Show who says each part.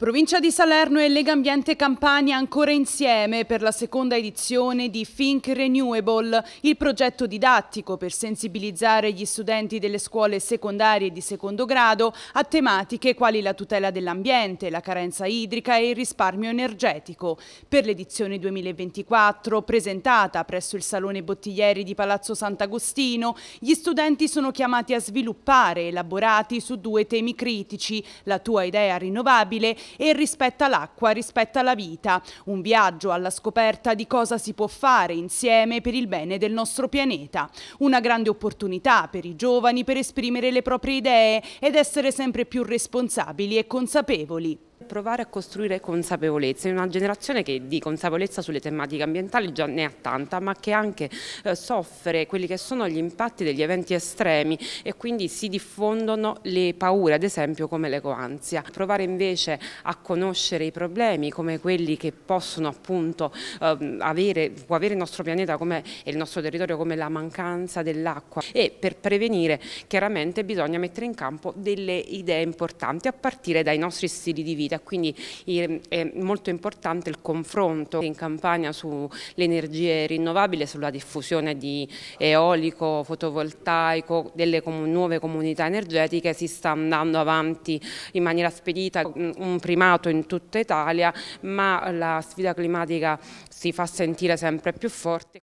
Speaker 1: Provincia di Salerno e Lega Ambiente Campania ancora insieme per la seconda edizione di Think Renewable, il progetto didattico per sensibilizzare gli studenti delle scuole secondarie di secondo grado a tematiche quali la tutela dell'ambiente, la carenza idrica e il risparmio energetico. Per l'edizione 2024, presentata presso il Salone Bottiglieri di Palazzo Sant'Agostino, gli studenti sono chiamati a sviluppare elaborati su due temi critici, la tua idea rinnovabile e rispetta l'acqua, rispetta la vita. Un viaggio alla scoperta di cosa si può fare insieme per il bene del nostro pianeta. Una grande opportunità per i giovani per esprimere le proprie idee ed essere sempre più responsabili e consapevoli.
Speaker 2: Provare a costruire consapevolezza in una generazione che di consapevolezza
Speaker 1: sulle tematiche ambientali già
Speaker 2: ne ha tanta, ma che anche eh, soffre quelli che sono gli impatti degli eventi estremi e quindi si diffondono le paure, ad esempio come l'ecoansia. Provare invece a conoscere i problemi come quelli che possono appunto ehm, avere, può avere il nostro pianeta come, e il nostro territorio come la mancanza dell'acqua e per prevenire chiaramente bisogna mettere in campo delle idee importanti a partire dai nostri stili di vita vita, quindi è molto importante il confronto in campagna sulle energie rinnovabili, sulla diffusione di eolico, fotovoltaico, delle nuove comunità energetiche, si sta andando avanti in maniera spedita, mm, un primato in tutta Italia, ma la sfida climatica si fa sentire sempre più forte.